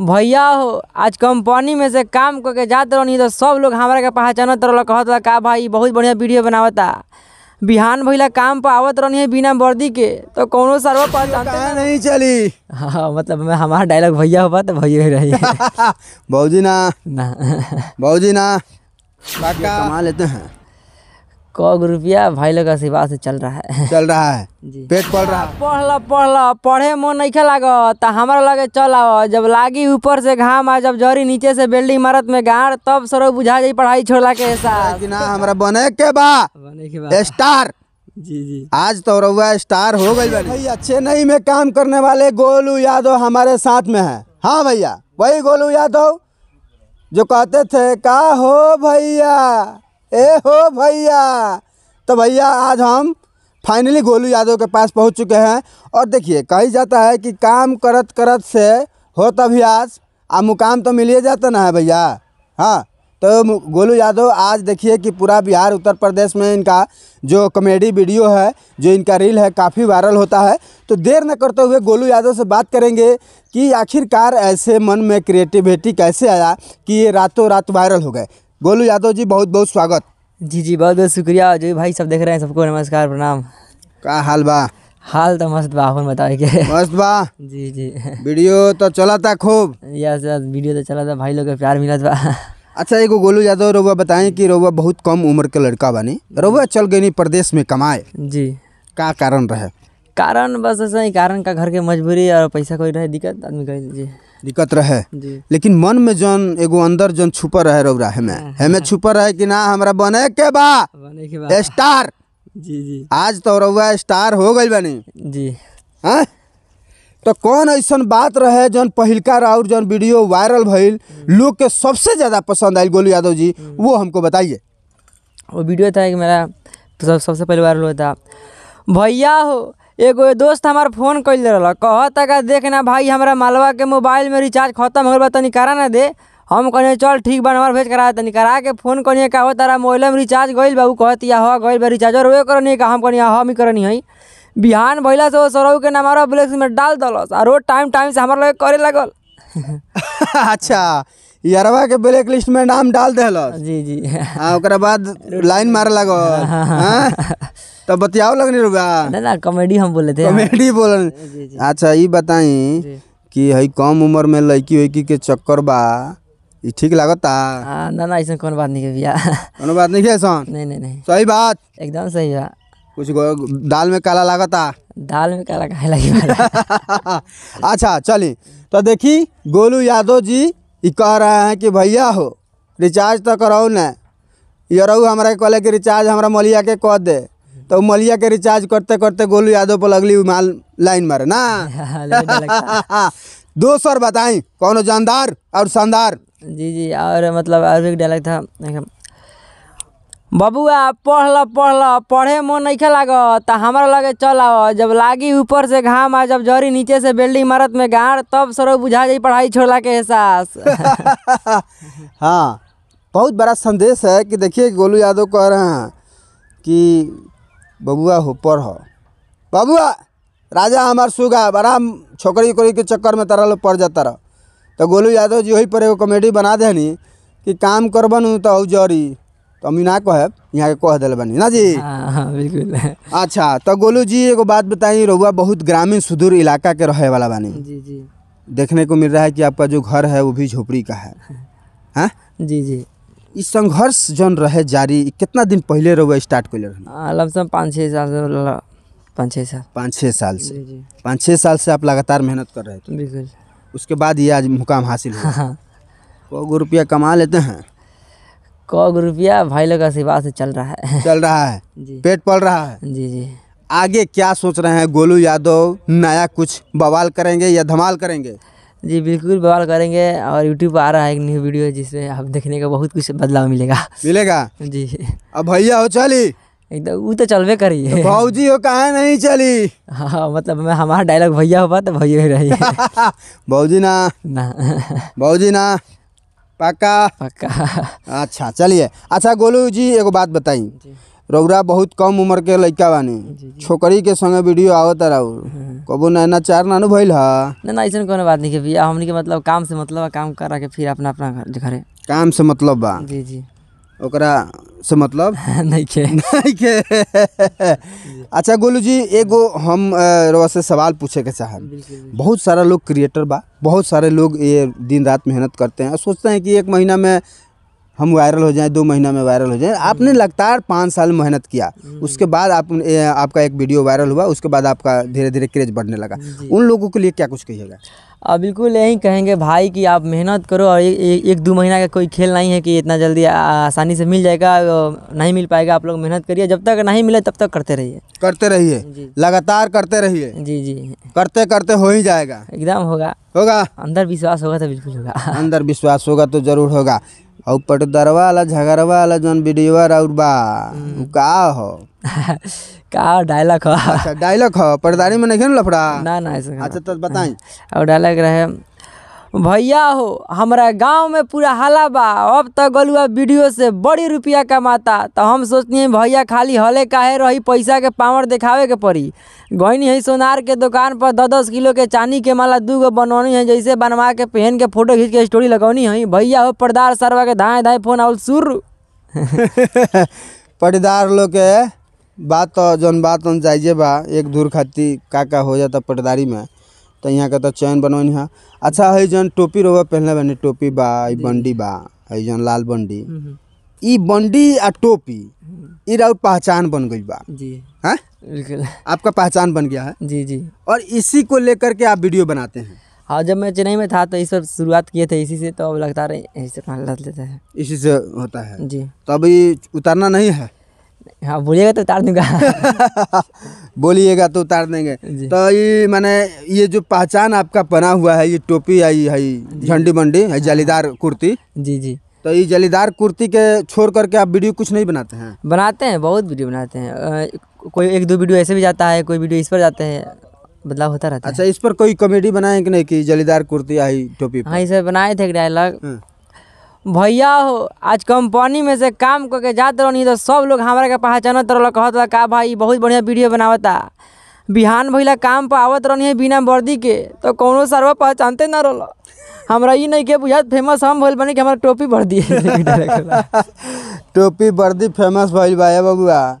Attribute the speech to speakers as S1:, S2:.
S1: भैया हो आज कंपनी में से काम करके जात रहनी तो सब लोग हमारा के पहचानत रहल कहत का भाई बहुत बढ़िया वीडियो बनावता बिहान भैया काम पर आवत रहनी है बिना वर्दी के तो कोनो सर्व पहचानते नहीं चली हाँ मतलब मैं हमारा डायलॉग भैया हुआ तो भैया ही रही भाजी ना ना भाजी ना कमा लेते हैं कौ रुपया भाई लोग आशीर्वाद से चल रहा है चल रहा है पेट पढ़ रहा है पढ़ लो पढ़ लो पढ़े मन नहीं तो हमारा लगे चल आओ जब लागी ऊपर से घाम आ जब जरी नीचे से बिल्डिंग इमारत में गाड़ तब सरो बुझा जाए पढ़ाई छोड़ला के ना हमारा बने के
S2: बा स्टार जी जी आज तो रुआ स्टार हो गई भाई अच्छे नहीं में काम करने वाले गोलू यादव हमारे साथ में है हाँ भैया वही गोलू यादव जो कहते थे का हो भैया ए हो भैया तो भैया आज हम फाइनली गोलू यादव के पास पहुंच चुके हैं और देखिए कही जाता है कि काम करत करत से होत आज आ मुकाम तो मिलिए जाता ना है भैया हाँ तो गोलू यादव आज देखिए कि पूरा बिहार उत्तर प्रदेश में इनका जो कॉमेडी वीडियो है जो इनका रील है काफ़ी वायरल होता है तो देर न करते हुए गोलू यादव से बात करेंगे कि आखिरकार ऐसे मन में क्रिएटिविटी कैसे आया कि ये रातों रात वायरल हो गए गोलू यादव जी
S1: बहुत बहुत स्वागत जी जी बहुत बहुत शुक्रिया जो भाई सब देख रहे हैं सबको नमस्कार प्रणाम का हाल बा हाल तो मस्त बा अपन बताए के मस्त बा जी जी वीडियो तो चला था खूब यस यस वीडियो तो चला था भाई लोग के प्यार मिला था अच्छा एगो गोलू यादव रोबा बताएं
S2: कि रोबा बहुत कम उम्र के लड़का बनी रोबा चल गई नहीं प्रदेश में कमाए जी का कारण रहे
S1: कारण बस ऐसा ही कारण का घर के मजबूरी और पैसा कोई रहे दिक्कत आदमी जी
S2: दिक्कत रहे लेकिन मन में जो एगो अंदर जो छुपा रहे रौरा हाँ, हमें हमें हाँ। छुपा रहे कि ना हमारा बने के बा स्टार जी जी आज तो रउआ स्टार हो गई बनी जी हाँ तो कौन ऐसा बात रहे जौन पहलका राउर जौन वीडियो वायरल भइल हम्म। लोग के सबसे ज़्यादा पसंद आई गोलू यादव जी हम्म। वो हमको
S1: बताइए वो वीडियो था कि मेरा तो सब सबसे पहले वायरल हुआ था भैया हो एगो दोस्त हमार फोन कइले रहल कहता का देख ना भाई हमारा मालवा के मोबाइल में रिचार्ज खत्म हो गइल तनी करा ना दे हम कहने चल ठीक बा नंबर भेज करा तनी करा के फोन कनिए का हो तारा मोबाइल में रिचार्ज गई बा कहती हा गई बा रिचार्ज और वे करनी का हम कहनी हम ही करनी हई बिहान भैया से वो सरऊ के नमारा ब्लैक में डाल दलस और वो टाइम टाइम से हमारे करे लगल
S2: अच्छा यारवा के ब्लैक लिस्ट में नाम डाल देलस जी जी हाँ बाद लाइन मारे लगल हाँ तो बतियाओ लगने रुबा ना ना
S1: कॉमेडी हम बोले थे कॉमेडी बोल
S2: अच्छा ये बताई कि हई कम उम्र में लड़की वैकी के चक्कर बा ठीक लागता आ, हाँ, ना
S1: ना ऐसा कोन बात नहीं है भैया कोन बात नहीं है सन नहीं नहीं नहीं सही बात एकदम सही बात कुछ दाल में काला लागता दाल में काला काहे लगी
S2: अच्छा चली तो देखी गोलू यादव जी कह रहे हैं कि भैया हो रिचार्ज तो कराओ ना यू हमारा कॉल के रिचार्ज हमारा मलिया के कह दे तो मलिया के रिचार्ज करते करते गोलू यादव पर लगली माल लाइन मारे ना हाँ, दो सर बताई
S1: कौन जानदार और शानदार जी जी और मतलब और भी डायलॉग था बबुआ पढ़ल पढ़ल पढ़े मन नहीं लागत हमारा लगे चल आओ जब लागी ऊपर से घाम आ जब जरी नीचे से बिल्डिंग इमारत में गाड़ तब सर बुझा जाए पढ़ाई छोड़ला के एहसास
S2: हाँ बहुत बड़ा संदेश है कि देखिए गोलू यादव कह रहे हैं कि बबुआ हो पढ़ हो बबुआ राजा हमार सुगा बड़ा छोकरी उकरी के चक्कर में तारा लोग पड़ जाता रह तो गोलू यादव जी वही पर एगो कॉमेडी बना देनी कि काम करबन तो औजरी तो हम ना कह यहाँ के कह दिल बनी ना जी हाँ,
S1: हाँ, बिल्कुल
S2: अच्छा तो गोलू जी एगो बात बताई रबुआ बहुत ग्रामीण सुदूर इलाका के रहे वाला बानी जी जी देखने को मिल रहा है कि आपका जो घर है वो भी झोपड़ी का है हाँ, हाँ? जी जी संघर्ष जन रहे जारी कितना दिन पहले रहुआ स्टार्ट कैले रहे
S1: पाँच
S2: छः मतलब साल पाँच छः साल पाँच छः साल से पाँच छः साल से आप लगातार मेहनत कर रहे थे बिल्कुल उसके बाद ये आज मुकाम हासिल हाँ, हाँ। कौ गो रुपया कमा लेते हैं कौ गो रुपया
S1: भाई लोग आशीर्वाद से चल रहा
S2: है चल रहा है पेट पल रहा है जी जी आगे क्या सोच रहे हैं गोलू यादव नया कुछ बवाल करेंगे या धमाल करेंगे
S1: जी बिल्कुल बवाल करेंगे और यूट्यूब आ रहा है एक न्यू वीडियो जिसमें आप देखने का बहुत कुछ बदलाव मिलेगा मिलेगा जी अब भैया हो चली एकदम वो तो चलवे करी तो भाजी हो कहा नहीं चली हाँ मतलब मैं हमारा डायलॉग भैया हो पा तो भैया ही रही भाजी ना
S2: ना भाजी ना पक्का पक्का अच्छा चलिए अच्छा गोलू जी एक बात बताई रउरा बहुत कम उम्र के लड़का बानी छोकरी के संगे वीडियो आवत राउर हाँ, हाँ। कबो नैना चार नानू भइल ह
S1: ना ना ऐसन कोनो बात नहीं के भैया हमनी के मतलब काम से मतलब काम करा के फिर अपना अपना घरे
S2: काम से मतलब बा
S1: जी जी ओकरा
S2: से मतलब नहीं के नहीं के अच्छा गोलू जी एगो हम रवा से सवाल पूछे के चाह बहुत सारा लोग क्रिएटर बा बहुत सारे लोग ये दिन रात मेहनत करते हैं और सोचते हैं कि एक महीना में हम वायरल हो जाएं दो महीना में वायरल हो जाएं आपने हम्म। लगातार पाँच साल मेहनत किया हम्म। उसके बाद आप आपका एक वीडियो वायरल हुआ उसके बाद आपका धीरे धीरे क्रेज बढ़ने लगा उन लोगों के लिए क्या कुछ कहिएगा
S1: अब बिल्कुल यही कहेंगे भाई कि आप मेहनत करो और ए, ए, एक दो महीना का कोई खेल नहीं है कि इतना जल्दी आसानी से मिल जाएगा नहीं मिल पाएगा आप लोग मेहनत करिए जब तक नहीं मिले तब तक करते रहिए
S2: करते रहिए
S1: लगातार करते रहिए जी जी करते करते हो ही जाएगा एकदम होगा होगा अंदर विश्वास होगा तो बिल्कुल होगा
S2: अंदर विश्वास होगा तो जरूर होगा और पटदरवा वाला झगड़वा वाला जोन वीडियोवा और बा हम्म। का हो
S1: का डायलॉग हो अच्छा डायलॉग हो पटदारी में नहीं लफड़ा ना ना
S2: ऐसा अच्छा तो बताएं
S1: और डायलॉग रहे भैया हो हमरा गांव में पूरा हला बा अब तक गलुआ वीडियो से बड़ी रुपया कमाता तो हम सोचनी भैया खाली हले काहे रही पैसा के पावर देखावे के पड़ी गईनी है सोनार के दुकान पर दस दस किलो के चांदी के माला दू गो बनौनी है जैसे बनवा के पहन के फोटो खींच के स्टोरी लगौनी है भैया हो पर्दार सरवा के धाए धाए फोन आउल सुर
S2: पर्दार लोग के बात जौन बात जाइजे बा एक दूर खाती का का हो जाता पर्दारी में तो यहाँ का तो चैन बनवनी है अच्छा है जन टोपी रोबा पहनले बने टोपी बा ई बंडी बा है जन लाल बंडी ई बंडी आ टोपी हम्म। ई राउर पहचान बन गई बा जी हाँ? बिल्कुल आपका पहचान बन गया है जी जी और इसी को लेकर के आप वीडियो बनाते हैं
S1: हाँ जब मैं चेन्नई में था तो इस पर शुरुआत किए थे इसी से तो अब लगता रहे इसी से लेते हैं
S2: इसी से होता है जी
S1: तो अभी उतरना नहीं है हाँ बोलिएगा तो उतार दूंगा बोलिएगा
S2: तो उतार देंगे तो ये मैंने ये जो पहचान आपका बना हुआ है ये टोपी आई है झंडी मंडी है हाँ। जालीदार कुर्ती जी जी तो ये जालीदार कुर्ती के छोड़ करके आप
S1: वीडियो कुछ नहीं बनाते हैं बनाते हैं बहुत वीडियो बनाते हैं कोई एक दो वीडियो ऐसे भी जाता है कोई वीडियो इस पर जाते हैं बदलाव होता रहता अच्छा, है
S2: अच्छा इस पर कोई कॉमेडी बनाए कि नहीं कि जलीदार कुर्ती आई टोपी
S1: हाँ इस पर बनाए थे डायलॉग भैया हो आज कंपनी में से काम करके जात रही तो सब लोग हमारे के पहचानत रहल कहत का भाई बहुत बढ़िया वीडियो बनावता बिहान भैया काम पर आवत रहनी बिना वर्दी के तो कौनो सर्व पहचानते ना रहल हमारा ये नहीं के बुझात फेमस हम भैल बनी कि हमारा टोपी वर्दी
S2: टोपी वर्दी फेमस भैल भाई बबुआ